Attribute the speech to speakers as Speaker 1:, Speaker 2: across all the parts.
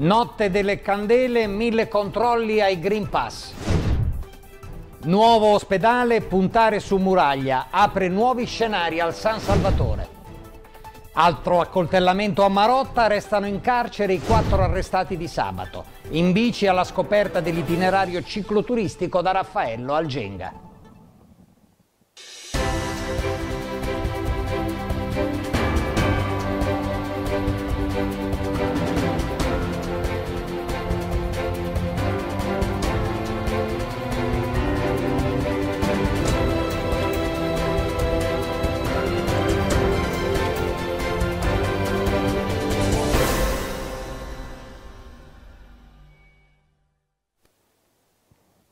Speaker 1: Notte delle candele, mille controlli ai Green Pass. Nuovo ospedale, puntare su muraglia, apre nuovi scenari al San Salvatore. Altro accoltellamento a Marotta, restano in carcere i quattro arrestati di sabato. In bici alla scoperta dell'itinerario cicloturistico da Raffaello al Genga.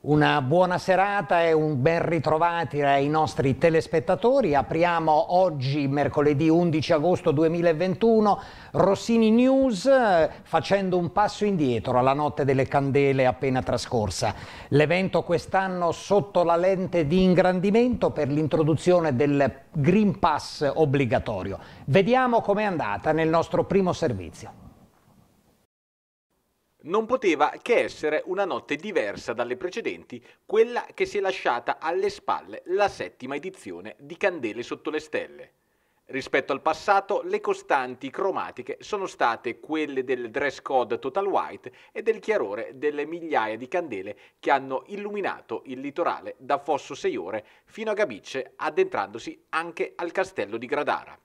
Speaker 1: Una buona serata e un ben ritrovati ai nostri telespettatori. Apriamo oggi, mercoledì 11 agosto 2021, Rossini News facendo un passo indietro alla notte delle candele appena trascorsa. L'evento quest'anno sotto la lente di ingrandimento per l'introduzione del Green Pass obbligatorio. Vediamo com'è andata nel nostro primo servizio.
Speaker 2: Non poteva che essere una notte diversa dalle precedenti, quella che si è lasciata alle spalle la settima edizione di Candele sotto le stelle. Rispetto al passato, le costanti cromatiche sono state quelle del dress code total white e del chiarore delle migliaia di candele che hanno illuminato il litorale da Fosso Seiore fino a Gabicce, addentrandosi anche al castello di Gradara.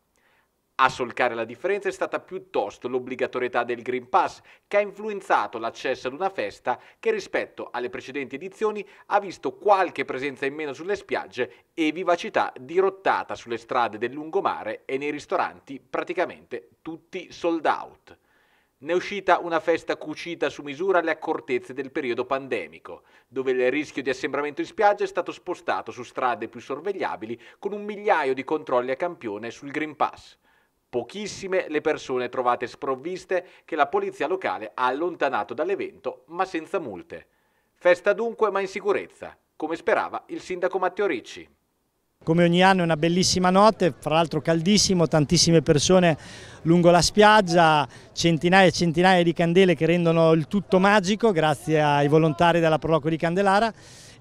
Speaker 2: A solcare la differenza è stata piuttosto l'obbligatorietà del Green Pass, che ha influenzato l'accesso ad una festa che rispetto alle precedenti edizioni ha visto qualche presenza in meno sulle spiagge e vivacità dirottata sulle strade del lungomare e nei ristoranti praticamente tutti sold out. Ne è uscita una festa cucita su misura alle accortezze del periodo pandemico, dove il rischio di assembramento in spiaggia è stato spostato su strade più sorvegliabili con un migliaio di controlli a campione sul Green Pass. Pochissime le persone trovate sprovviste che la polizia locale ha allontanato dall'evento ma senza multe. Festa dunque ma in sicurezza, come sperava il sindaco Matteo Ricci.
Speaker 3: Come ogni anno è una bellissima notte, fra l'altro caldissimo, tantissime persone lungo la spiaggia, centinaia e centinaia di candele che rendono il tutto magico grazie ai volontari della Proloco di Candelara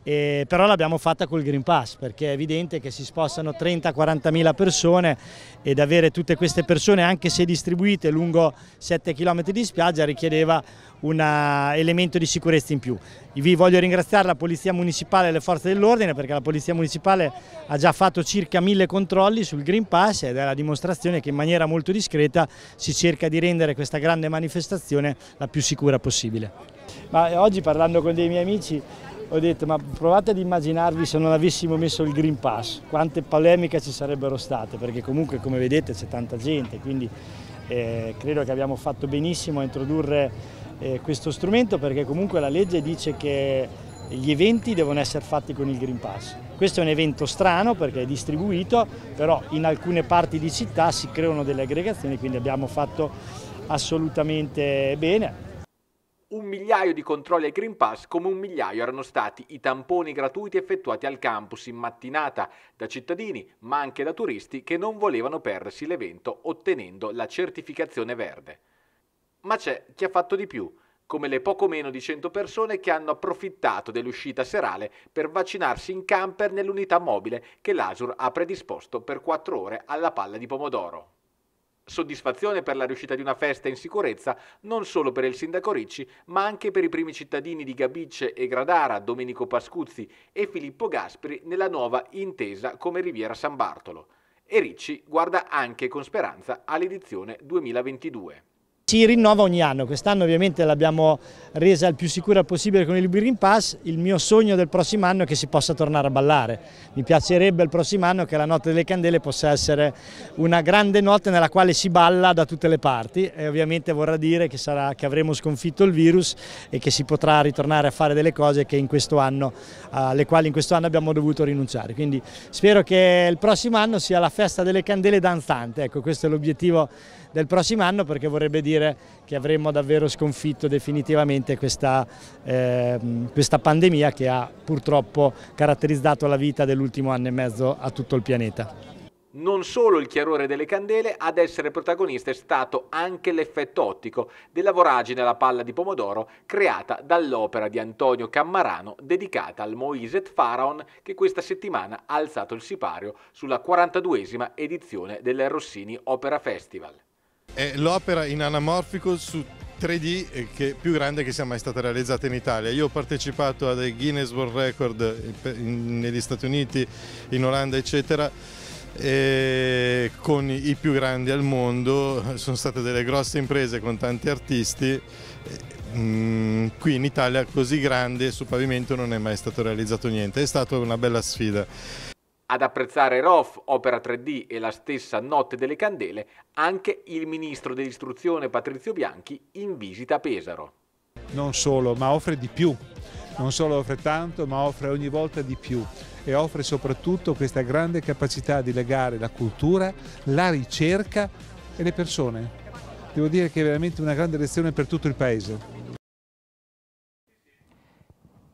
Speaker 3: eh, però l'abbiamo fatta col Green Pass perché è evidente che si spostano 30-40 mila persone ed avere tutte queste persone anche se distribuite lungo 7 km di spiaggia richiedeva un eh, elemento di sicurezza in più. Vi voglio ringraziare la Polizia Municipale e le Forze dell'Ordine perché la Polizia Municipale ha già fatto circa mille controlli sul Green Pass ed è la dimostrazione che in maniera molto discreta si cerca di rendere questa grande manifestazione la più sicura possibile. Ma oggi parlando con dei miei amici ho detto ma provate ad immaginarvi se non avessimo messo il Green Pass, quante polemiche ci sarebbero state, perché comunque come vedete c'è tanta gente, quindi eh, credo che abbiamo fatto benissimo a introdurre eh, questo strumento perché comunque la legge dice che gli eventi devono essere fatti con il Green Pass. Questo è un evento strano perché è distribuito, però in alcune parti di città si creano delle aggregazioni, quindi abbiamo fatto assolutamente bene
Speaker 2: un migliaio di controlli al Green Pass come un migliaio erano stati i tamponi gratuiti effettuati al campus in mattinata da cittadini ma anche da turisti che non volevano perdersi l'evento ottenendo la certificazione verde. Ma c'è chi ha fatto di più, come le poco meno di 100 persone che hanno approfittato dell'uscita serale per vaccinarsi in camper nell'unità mobile che l'Asur ha predisposto per 4 ore alla palla di pomodoro. Soddisfazione per la riuscita di una festa in sicurezza non solo per il sindaco Ricci, ma anche per i primi cittadini di Gabicce e Gradara, Domenico Pascuzzi e Filippo Gasperi nella nuova intesa come Riviera San Bartolo. E Ricci guarda anche con speranza all'edizione 2022
Speaker 3: ci rinnova ogni anno, quest'anno ovviamente l'abbiamo resa il più sicura possibile con il Green Pass, il mio sogno del prossimo anno è che si possa tornare a ballare, mi piacerebbe il prossimo anno che la notte delle candele possa essere una grande notte nella quale si balla da tutte le parti e ovviamente vorrà dire che, sarà, che avremo sconfitto il virus e che si potrà ritornare a fare delle cose che in questo anno, alle quali in questo anno abbiamo dovuto rinunciare, quindi spero che il prossimo anno sia la festa delle candele danzante, ecco questo è l'obiettivo del prossimo anno perché vorrebbe dire che avremmo davvero sconfitto definitivamente questa, eh, questa pandemia che ha purtroppo caratterizzato la vita dell'ultimo anno e mezzo a tutto il pianeta.
Speaker 2: Non solo il chiarore delle candele, ad essere protagonista è stato anche l'effetto ottico della voragine alla palla di pomodoro creata dall'opera di Antonio Cammarano dedicata al Moiset Faraon che questa settimana ha alzato il sipario sulla 42esima edizione del Rossini Opera Festival.
Speaker 4: È l'opera in anamorfico su 3D eh, che più grande che sia mai stata realizzata in Italia. Io ho partecipato a dei Guinness World Record eh, negli Stati Uniti, in Olanda eccetera con i più grandi al mondo, sono state delle grosse imprese con tanti artisti. Eh, mm, qui in Italia così grande su pavimento non è mai stato realizzato niente, è stata una bella sfida.
Speaker 2: Ad apprezzare ROF, Opera 3D e la stessa Notte delle Candele, anche il ministro dell'istruzione Patrizio Bianchi in visita a Pesaro. Non solo, ma offre di più. Non solo offre tanto, ma offre ogni volta di più e offre soprattutto questa grande capacità di legare la cultura, la ricerca e le persone. Devo dire che è veramente una grande lezione per tutto il Paese.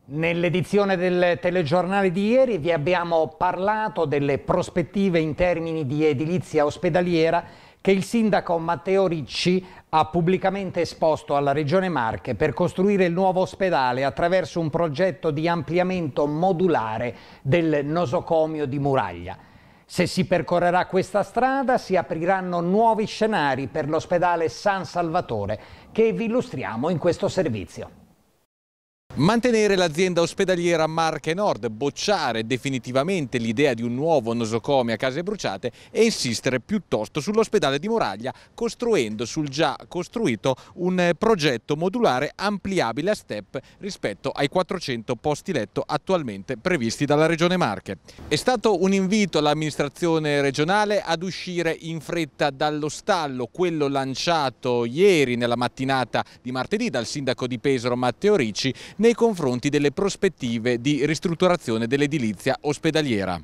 Speaker 1: Nell'edizione del telegiornale di ieri vi abbiamo parlato delle prospettive in termini di edilizia ospedaliera che il sindaco Matteo Ricci ha pubblicamente esposto alla Regione Marche per costruire il nuovo ospedale attraverso un progetto di ampliamento modulare del nosocomio di Muraglia. Se si percorrerà questa strada si apriranno nuovi scenari per l'ospedale San Salvatore che vi illustriamo in questo servizio.
Speaker 2: Mantenere l'azienda ospedaliera Marche Nord, bocciare definitivamente l'idea di un nuovo nosocomio a case bruciate e insistere piuttosto sull'ospedale di Moraglia costruendo sul già costruito un eh, progetto modulare ampliabile a step rispetto ai 400 posti letto attualmente previsti dalla Regione Marche. È stato un invito all'amministrazione regionale ad uscire in fretta dallo stallo, quello lanciato ieri nella mattinata di martedì dal sindaco di Pesaro Matteo Ricci nei confronti delle prospettive di ristrutturazione dell'edilizia ospedaliera.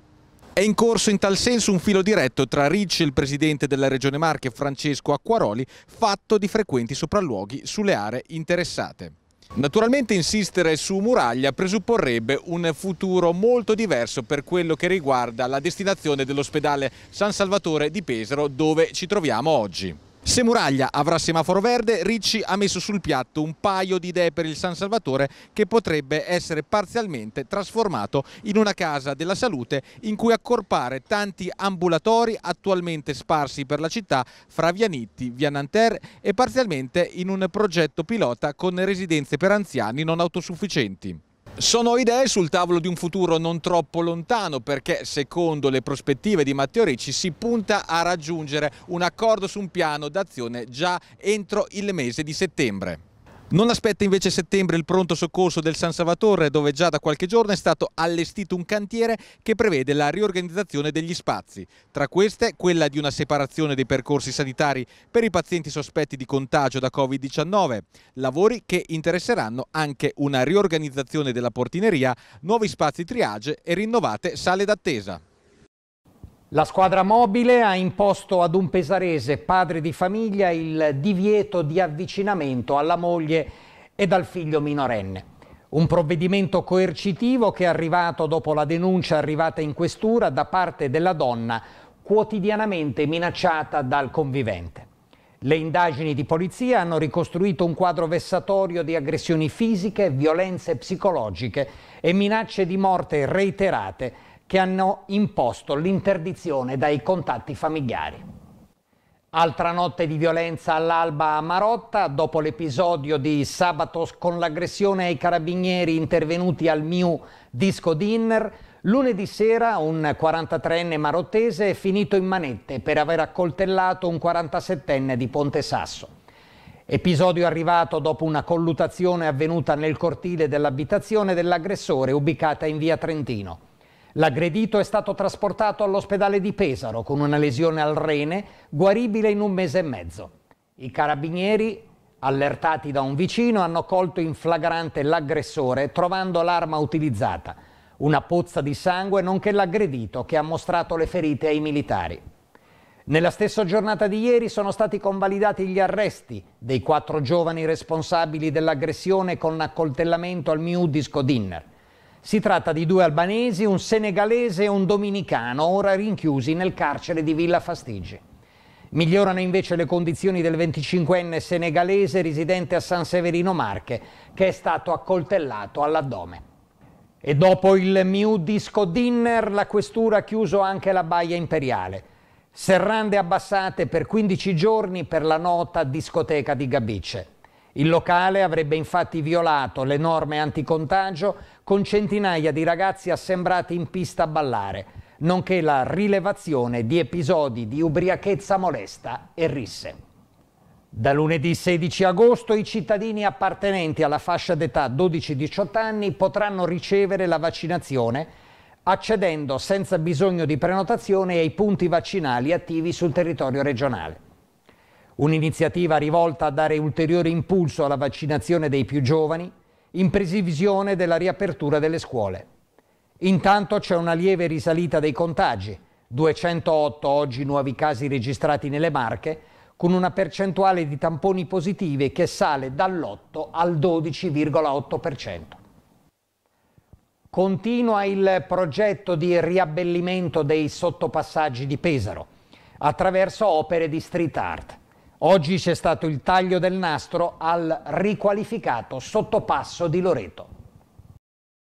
Speaker 2: È in corso in tal senso un filo diretto tra Ricci, e il presidente della Regione Marche, Francesco Acquaroli, fatto di frequenti sopralluoghi sulle aree interessate. Naturalmente insistere su muraglia presupporrebbe un futuro molto diverso per quello che riguarda la destinazione dell'ospedale San Salvatore di Pesaro dove ci troviamo oggi. Se Muraglia avrà semaforo verde, Ricci ha messo sul piatto un paio di idee per il San Salvatore che potrebbe essere parzialmente trasformato in una casa della salute in cui accorpare tanti ambulatori attualmente sparsi per la città fra Via Nitti, Via Nanterre e parzialmente in un progetto pilota con residenze per anziani non autosufficienti. Sono idee sul tavolo di un futuro non troppo lontano perché secondo le prospettive di Matteo Ricci si punta a raggiungere un accordo su un piano d'azione già entro il mese di settembre. Non aspetta invece settembre il pronto soccorso del San Salvatore dove già da qualche giorno è stato allestito un cantiere che prevede la riorganizzazione degli spazi. Tra queste quella di una separazione dei percorsi sanitari per i pazienti sospetti di contagio da Covid-19, lavori che interesseranno anche una riorganizzazione della portineria, nuovi spazi triage e rinnovate sale d'attesa. La squadra mobile ha imposto ad un pesarese,
Speaker 1: padre di famiglia, il divieto di avvicinamento alla moglie ed al figlio minorenne. Un provvedimento coercitivo che è arrivato dopo la denuncia arrivata in questura da parte della donna quotidianamente minacciata dal convivente. Le indagini di polizia hanno ricostruito un quadro vessatorio di aggressioni fisiche, violenze psicologiche e minacce di morte reiterate che hanno imposto l'interdizione dai contatti familiari. Altra notte di violenza all'alba a Marotta, dopo l'episodio di sabato con l'aggressione ai carabinieri intervenuti al Miu Disco Dinner, lunedì sera un 43enne marottese è finito in manette per aver accoltellato un 47enne di Ponte Sasso. Episodio arrivato dopo una collutazione avvenuta nel cortile dell'abitazione dell'aggressore ubicata in via Trentino. L'aggredito è stato trasportato all'ospedale di Pesaro con una lesione al rene guaribile in un mese e mezzo. I carabinieri, allertati da un vicino, hanno colto in flagrante l'aggressore trovando l'arma utilizzata, una pozza di sangue nonché l'aggredito che ha mostrato le ferite ai militari. Nella stessa giornata di ieri sono stati convalidati gli arresti dei quattro giovani responsabili dell'aggressione con accoltellamento al Miudisco Dinner. Si tratta di due albanesi, un senegalese e un dominicano, ora rinchiusi nel carcere di Villa Fastigi. Migliorano invece le condizioni del 25enne senegalese residente a San Severino Marche, che è stato accoltellato all'addome. E dopo il Miu Disco Dinner, la questura ha chiuso anche la Baia Imperiale. Serrande abbassate per 15 giorni per la nota discoteca di Gabice. Il locale avrebbe infatti violato le norme anticontagio con centinaia di ragazzi assembrati in pista a ballare, nonché la rilevazione di episodi di ubriachezza molesta e risse. Da lunedì 16 agosto i cittadini appartenenti alla fascia d'età 12-18 anni potranno ricevere la vaccinazione accedendo senza bisogno di prenotazione ai punti vaccinali attivi sul territorio regionale. Un'iniziativa rivolta a dare ulteriore impulso alla vaccinazione dei più giovani, in previsione della riapertura delle scuole. Intanto c'è una lieve risalita dei contagi, 208 oggi nuovi casi registrati nelle Marche, con una percentuale di tamponi positive che sale dall'8 al 12,8%. Continua il progetto di riabbellimento dei sottopassaggi di Pesaro attraverso opere di street art. Oggi c'è stato il taglio del nastro al riqualificato sottopasso
Speaker 5: di Loreto.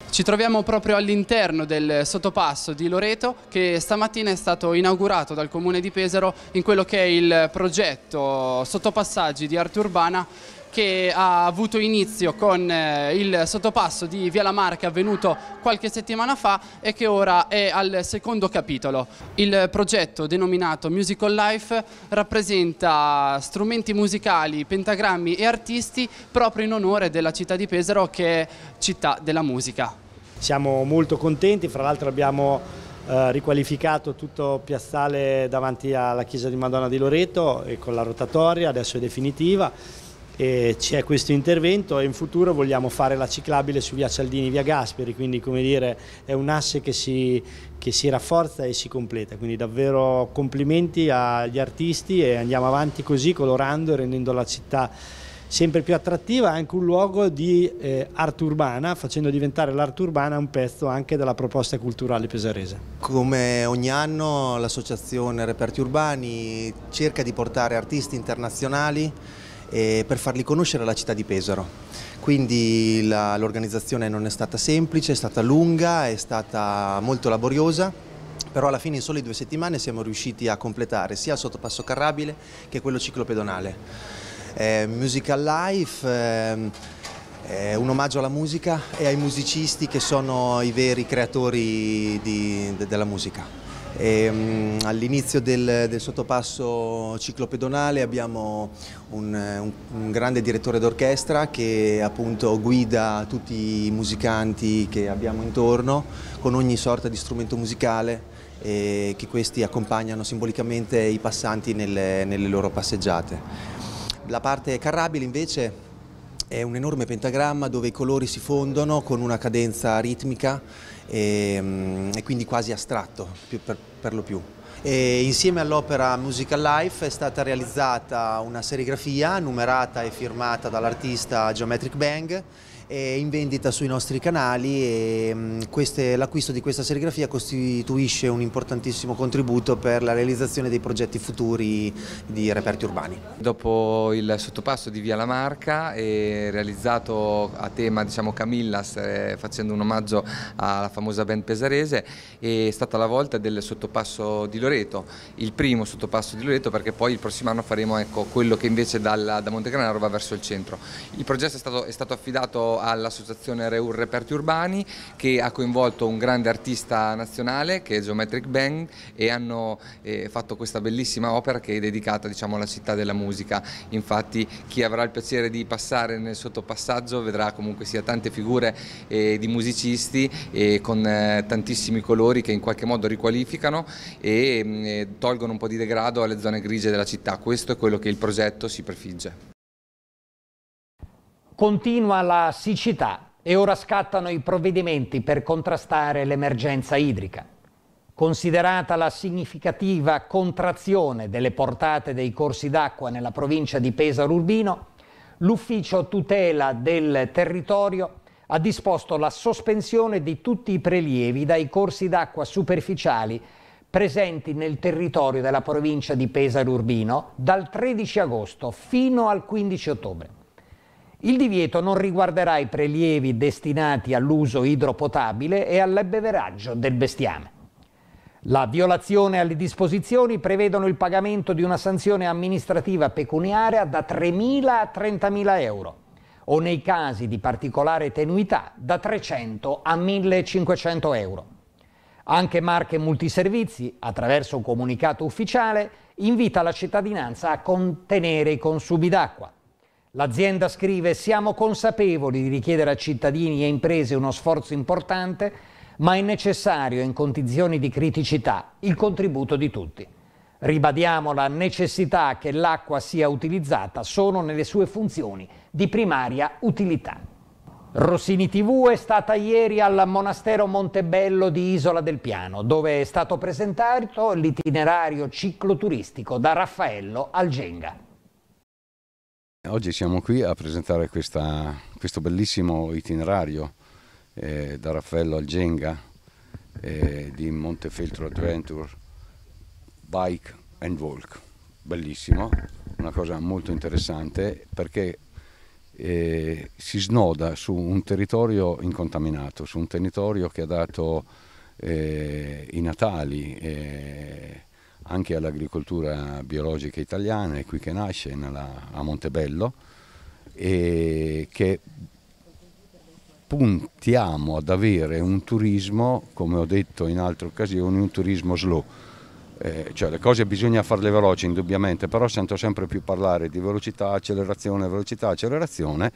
Speaker 5: Ci troviamo proprio all'interno del sottopasso di Loreto che stamattina è stato inaugurato dal Comune di Pesaro in quello che è il progetto Sottopassaggi di Arte Urbana che ha avuto inizio con eh, il sottopasso di Via Lamarca avvenuto qualche settimana fa e che ora è al secondo capitolo. Il progetto denominato Musical Life rappresenta strumenti musicali, pentagrammi e artisti proprio in onore della città di Pesaro che è città della musica.
Speaker 3: Siamo molto contenti, fra l'altro abbiamo eh, riqualificato tutto piazzale davanti alla chiesa di Madonna di Loreto e con la rotatoria, adesso è definitiva c'è questo intervento e in futuro vogliamo fare la ciclabile su via Cialdini via Gasperi, quindi come dire è un asse che si, che si rafforza e si completa, quindi davvero complimenti agli artisti e andiamo avanti così colorando e rendendo la città sempre più attrattiva, anche un luogo di eh, arte urbana, facendo diventare l'arte urbana un pezzo anche della proposta culturale pesarese.
Speaker 6: Come ogni anno l'associazione Reperti Urbani cerca di portare artisti internazionali eh, per farli conoscere alla città di Pesaro. Quindi l'organizzazione non è stata semplice, è stata lunga, è stata molto laboriosa, però alla fine in sole due settimane siamo riusciti a completare sia il sottopasso carrabile che quello ciclopedonale. Eh, musical Life eh, è un omaggio alla musica e ai musicisti che sono i veri creatori di, de, della musica. Ehm, all'inizio del, del, sottopasso ciclopedonale abbiamo un, un, un grande direttore d'orchestra che appunto guida tutti i musicanti che abbiamo intorno con ogni sorta di strumento musicale e che questi accompagnano simbolicamente i passanti nelle, nelle loro passeggiate. La parte carrabile invece è un enorme pentagramma dove i colori si fondono con una cadenza ritmica e, ehm, e quindi quasi astratto per, per lo più. E insieme all'opera Musical Life è stata realizzata una serigrafia numerata e firmata dall'artista Geometric Bang in vendita sui nostri canali e mm, l'acquisto di questa serigrafia costituisce un importantissimo contributo per la realizzazione dei progetti futuri di reperti urbani.
Speaker 2: Dopo il sottopasso di Via La Marca realizzato a tema diciamo, Camillas eh, facendo un omaggio alla famosa band pesarese è stata la volta del sottopasso di Loreto, il primo sottopasso di Loreto perché poi il prossimo anno faremo ecco, quello che invece dalla, da Montegranaro va verso il centro. Il progetto è stato, è stato affidato all'associazione Reur Reperti Urbani che ha coinvolto un grande artista nazionale che è Geometric Bang e hanno eh, fatto questa bellissima opera che è dedicata diciamo, alla città della musica. Infatti chi avrà il piacere di passare nel sottopassaggio vedrà comunque sia tante figure eh, di musicisti eh, con tantissimi colori che in qualche modo riqualificano mm, e tolgono un po' di degrado alle zone grigie della città. Questo è quello che il progetto si prefigge.
Speaker 1: Continua la siccità e ora scattano i provvedimenti per contrastare l'emergenza idrica. Considerata la significativa contrazione delle portate dei corsi d'acqua nella provincia di Pesaro Urbino, l'Ufficio Tutela del Territorio ha disposto la sospensione di tutti i prelievi dai corsi d'acqua superficiali presenti nel territorio della provincia di Pesaro Urbino dal 13 agosto fino al 15 ottobre. Il divieto non riguarderà i prelievi destinati all'uso idropotabile e all'abbeveraggio del bestiame. La violazione alle disposizioni prevedono il pagamento di una sanzione amministrativa pecuniaria da 3.000 a 30.000 euro o nei casi di particolare tenuità da 300 a 1.500 euro. Anche Marche Multiservizi, attraverso un comunicato ufficiale, invita la cittadinanza a contenere i consumi d'acqua L'azienda scrive siamo consapevoli di richiedere a cittadini e imprese uno sforzo importante, ma è necessario in condizioni di criticità il contributo di tutti. Ribadiamo la necessità che l'acqua sia utilizzata solo nelle sue funzioni di primaria utilità. Rossini TV è stata ieri al monastero Montebello di Isola del Piano, dove è stato presentato l'itinerario cicloturistico da Raffaello al Genga.
Speaker 7: Oggi siamo qui a presentare questa, questo bellissimo itinerario eh, da Raffaello al Genga eh, di Montefeltro Adventure Bike and Walk. Bellissimo, una cosa molto interessante perché eh, si snoda su un territorio incontaminato, su un territorio che ha dato eh, i natali eh, anche all'agricoltura biologica italiana, è qui che nasce, nella, a Montebello, e che puntiamo ad avere un turismo, come ho detto in altre occasioni, un turismo slow. Eh, cioè le cose bisogna farle veloci indubbiamente, però sento sempre più parlare di velocità, accelerazione, velocità, accelerazione,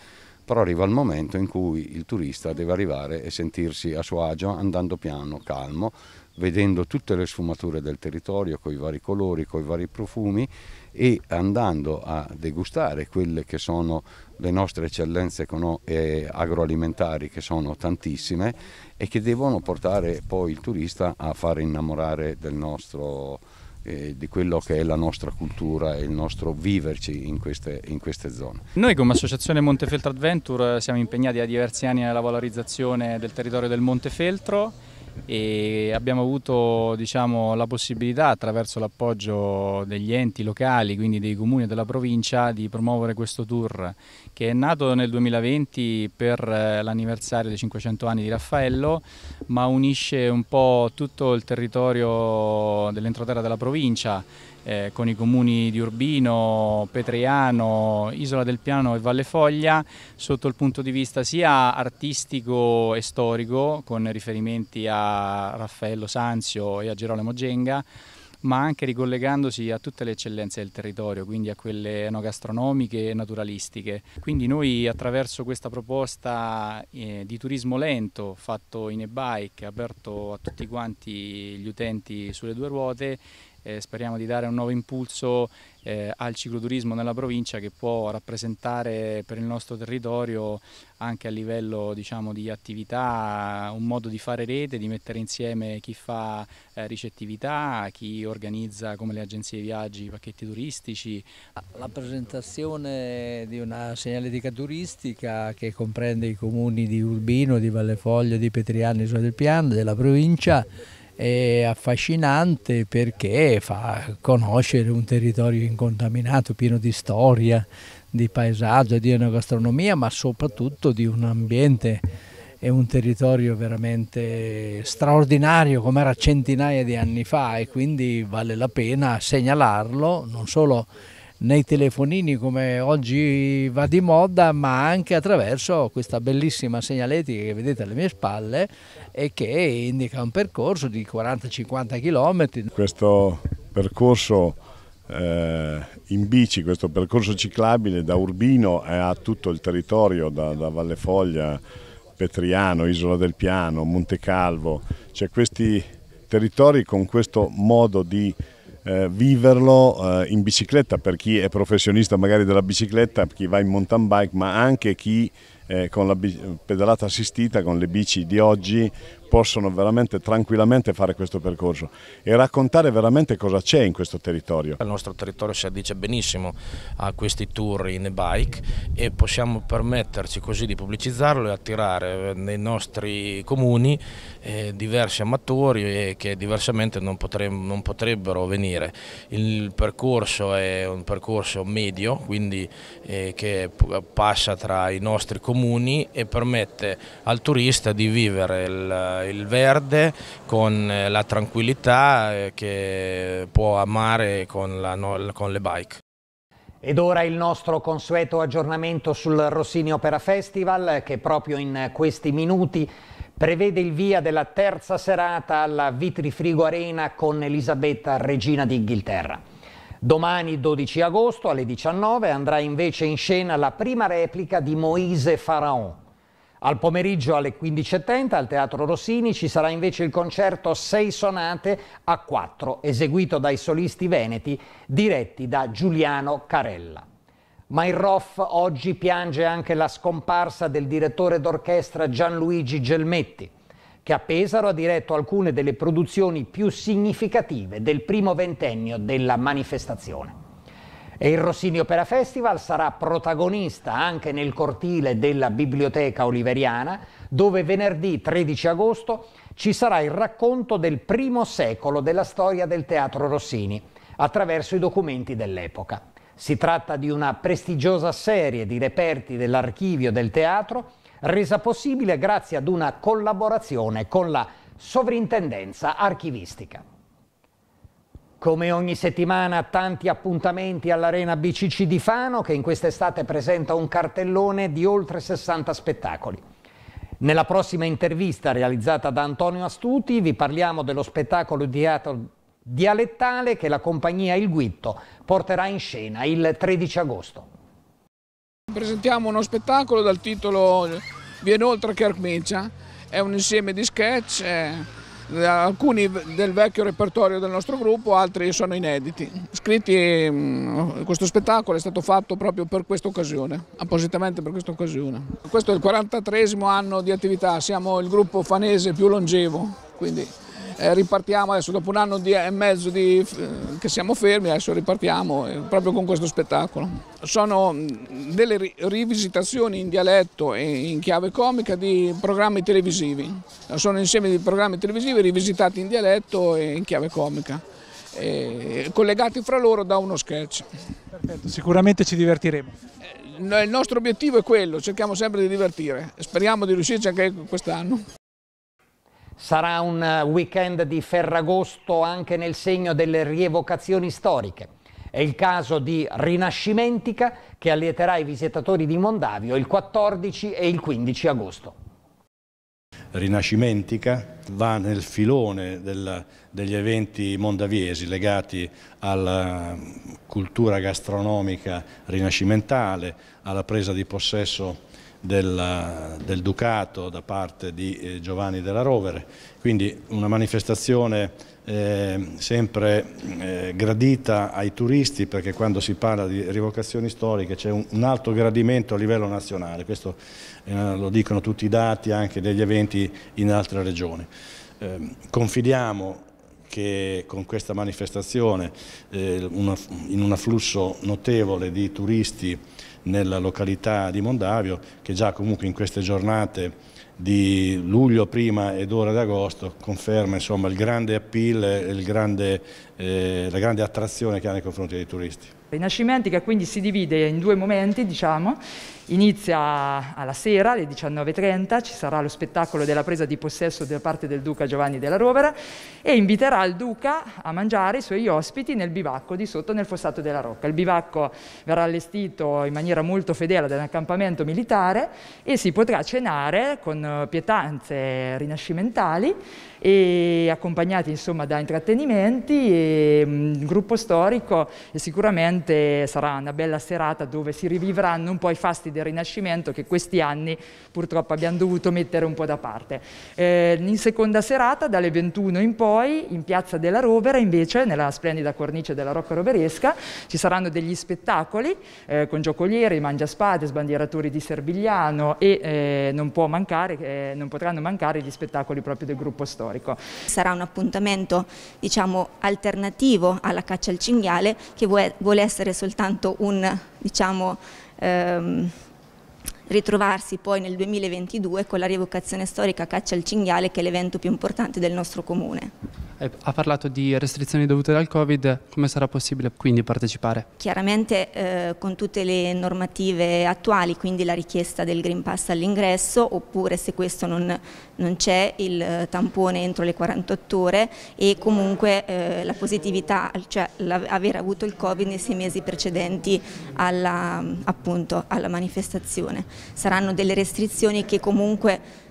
Speaker 7: però arriva il momento in cui il turista deve arrivare e sentirsi a suo agio andando piano, calmo, vedendo tutte le sfumature del territorio con i vari colori, con i vari profumi e andando a degustare quelle che sono le nostre eccellenze agroalimentari che sono tantissime e che devono portare poi il turista a far innamorare del nostro eh, di quello che è la nostra cultura e il nostro viverci in queste, in queste zone.
Speaker 5: Noi come associazione Montefeltro Adventure eh, siamo impegnati da diversi anni nella valorizzazione del territorio del Montefeltro e abbiamo avuto diciamo, la possibilità attraverso l'appoggio degli enti locali, quindi dei comuni e della provincia, di promuovere questo tour che è nato nel 2020 per eh, l'anniversario dei 500 anni di Raffaello, ma unisce un po' tutto il territorio dell'entroterra della provincia eh, con i comuni di Urbino, Petriano, Isola del Piano e Valle Foglia sotto il punto di vista sia artistico e storico con riferimenti a Raffaello Sanzio e a Gerolamo Genga ma anche ricollegandosi a tutte le eccellenze del territorio, quindi a quelle enogastronomiche e naturalistiche. Quindi noi attraverso questa proposta eh, di turismo lento fatto in e-bike, aperto a tutti quanti gli utenti sulle due ruote, eh, speriamo di dare un nuovo impulso eh, al cicloturismo nella provincia che può rappresentare per il nostro territorio anche a livello diciamo, di attività un modo di fare rete, di mettere insieme chi fa eh, ricettività, chi organizza come le agenzie viaggi i pacchetti turistici. La presentazione di una segnaletica turistica che comprende i comuni di Urbino, di Vallefoglio, di Petriano, cioè Isola del Piano, della provincia è affascinante perché fa conoscere un territorio incontaminato, pieno di storia, di paesaggio, di enogastronomia, ma soprattutto di un ambiente e un territorio veramente straordinario come era centinaia di anni fa e quindi vale la pena segnalarlo non solo nei telefonini come oggi va di moda, ma anche attraverso questa bellissima segnaletica che vedete alle mie spalle e che indica un percorso di 40-50 km.
Speaker 4: Questo percorso eh, in bici, questo percorso ciclabile da Urbino a tutto il territorio, da, da Valle Foglia, Petriano, Isola del Piano, Montecalvo, cioè questi territori con questo modo di eh, viverlo eh, in bicicletta per chi è professionista magari della bicicletta, chi va in mountain bike, ma anche chi eh, con la pedalata assistita, con le bici di oggi possono veramente tranquillamente fare questo percorso e raccontare veramente cosa c'è in questo territorio. Il
Speaker 5: nostro territorio si addice benissimo a questi tour in bike e possiamo permetterci così di pubblicizzarlo
Speaker 2: e attirare eh, nei nostri comuni eh, diversi amatori che diversamente non, potrebbero venire. Il percorso è un percorso
Speaker 5: medio, quindi eh, che passa tra i nostri comuni e permette al turista di vivere il eh, il verde con eh, la
Speaker 2: tranquillità eh, che può amare con, la, con le bike.
Speaker 1: Ed ora il nostro consueto aggiornamento sul Rossini Opera Festival che proprio in questi minuti prevede il via della terza serata alla Vitrifrigo Arena con Elisabetta Regina d'Inghilterra. Domani 12 agosto alle 19 andrà invece in scena la prima replica di Moise Faraon al pomeriggio alle 15.30 al Teatro Rossini ci sarà invece il concerto Sei sonate a 4, eseguito dai solisti veneti, diretti da Giuliano Carella. Ma il ROF oggi piange anche la scomparsa del direttore d'orchestra Gianluigi Gelmetti, che a Pesaro ha diretto alcune delle produzioni più significative del primo ventennio della manifestazione. E il Rossini Opera Festival sarà protagonista anche nel cortile della Biblioteca Oliveriana, dove venerdì 13 agosto ci sarà il racconto del primo secolo della storia del teatro Rossini, attraverso i documenti dell'epoca. Si tratta di una prestigiosa serie di reperti dell'archivio del teatro, resa possibile grazie ad una collaborazione con la Sovrintendenza Archivistica. Come ogni settimana tanti appuntamenti all'Arena BCC di Fano che in quest'estate presenta un cartellone di oltre 60 spettacoli. Nella prossima intervista realizzata da Antonio Astuti vi parliamo dello spettacolo di teatro dialettale che la compagnia Il Guitto porterà in scena il 13 agosto.
Speaker 8: Presentiamo uno spettacolo dal titolo Vien oltre che Armecia, è un insieme di sketch. È eh, eh, alcuni del vecchio repertorio del nostro gruppo, altri sono inediti. Scritti, mm, questo spettacolo è stato fatto proprio per questa occasione, appositamente per questa occasione. Questo è il 43 anno di attività, siamo il gruppo fanese più longevo, quindi eh, ripartiamo adesso dopo un anno di, e mezzo di, eh, che siamo fermi, adesso ripartiamo eh, proprio con questo spettacolo. Sono mm, delle ri rivisitazioni in dialetto e in chiave comica di programmi televisivi, sono insieme di programmi televisivi rivisitati in dialetto e in chiave comica, eh, collegati fra loro da uno sketch.
Speaker 2: Perfetto, sicuramente ci divertiremo.
Speaker 8: Eh, il nostro obiettivo è quello, cerchiamo sempre di divertire, speriamo di riuscirci anche quest'anno. Sarà un eh, weekend di
Speaker 1: Ferragosto anche nel segno delle rievocazioni storiche. È il caso di Rinascimentica che allieterà i visitatori di Mondavio il 14 e il 15 agosto.
Speaker 4: Rinascimentica va nel filone del, degli eventi mondaviesi legati alla eh, cultura gastronomica rinascimentale, alla presa di possesso del, del Ducato da parte di eh, Giovanni della Rovere, quindi una manifestazione eh, sempre eh, gradita ai turisti perché quando si parla di rivocazioni storiche c'è un, un, alto gradimento a livello nazionale, questo eh, lo dicono tutti i dati anche degli eventi in altre regioni. Ehm, confidiamo che con questa manifestazione eh, una, in un afflusso notevole di turisti nella località di Mondavio che già comunque in queste giornate di luglio prima ed ora d'agosto conferma insomma, il grande appeal e il grande, eh, la grande attrazione che ha nei confronti dei turisti.
Speaker 9: Rinascimenti che quindi si divide in due momenti diciamo Inizia alla sera alle 19.30, ci sarà lo spettacolo della presa di possesso da parte del duca Giovanni della Rovera e inviterà il duca a mangiare i suoi ospiti nel bivacco di sotto nel fossato della Rocca. Il bivacco verrà allestito in maniera molto fedele ad un accampamento militare e si potrà cenare con pietanze rinascimentali e accompagnati insomma da intrattenimenti e il gruppo storico e sicuramente sarà una bella serata dove si rivivranno un po' i fasti del Rinascimento che questi anni purtroppo abbiamo dovuto mettere un po' da parte. Eh, in seconda serata, dalle 21 in poi, in Piazza della Rovera, invece, nella splendida cornice della Rocca Roveresca, ci saranno degli spettacoli eh, con giocolieri, mangiaspade, sbandieratori di Servigliano e eh, non, mancare, eh, non potranno mancare gli spettacoli proprio del gruppo storico. Sarà un appuntamento, diciamo, alternativo alla caccia al cinghiale che vuole essere soltanto un diciamo, ehm, ritrovarsi poi nel 2022 con la rievocazione storica Caccia al Cinghiale che è l'evento più importante del nostro comune
Speaker 5: ha parlato di restrizioni dovute dal Covid, come sarà possibile quindi partecipare?
Speaker 9: Chiaramente eh, con tutte le normative attuali, quindi la richiesta del Green Pass all'ingresso, oppure se questo non, non c'è il tampone entro le 48 ore e comunque eh, la positività, cioè aver avuto il Covid nei sei mesi precedenti alla, appunto, alla manifestazione. Saranno delle restrizioni che comunque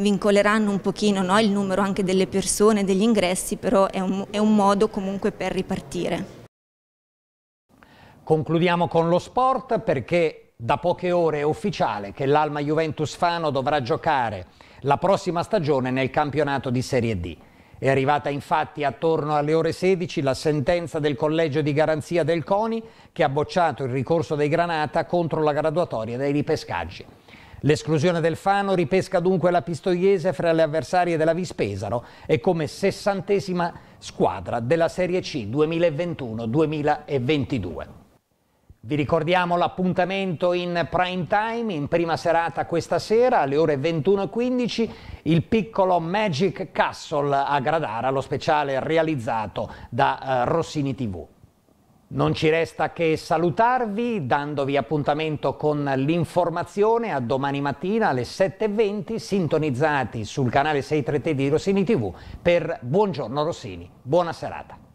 Speaker 9: vincoleranno un pochino no, il numero anche delle persone, degli ingressi, però è un, è un modo comunque per ripartire.
Speaker 1: Concludiamo con lo sport perché da poche ore è ufficiale che l'Alma Juventus Fano dovrà giocare la prossima stagione nel campionato di Serie D. È arrivata infatti attorno alle ore 16 la sentenza del collegio di garanzia del CONI che ha bocciato il ricorso dei Granata contro la graduatoria dei ripescaggi. L'esclusione del Fano ripesca dunque la Pistoiese fra le avversarie della Vispesaro e come sessantesima squadra della Serie C 2021-2022. Vi ricordiamo l'appuntamento in prime time, in prima serata questa sera alle ore 21.15, il piccolo Magic Castle a Gradara, lo speciale realizzato da eh, Rossini TV. Non ci resta che salutarvi dandovi appuntamento con l'informazione a domani mattina alle 7.20 sintonizzati sul canale 633 di Rossini TV per Buongiorno Rossini. Buona serata.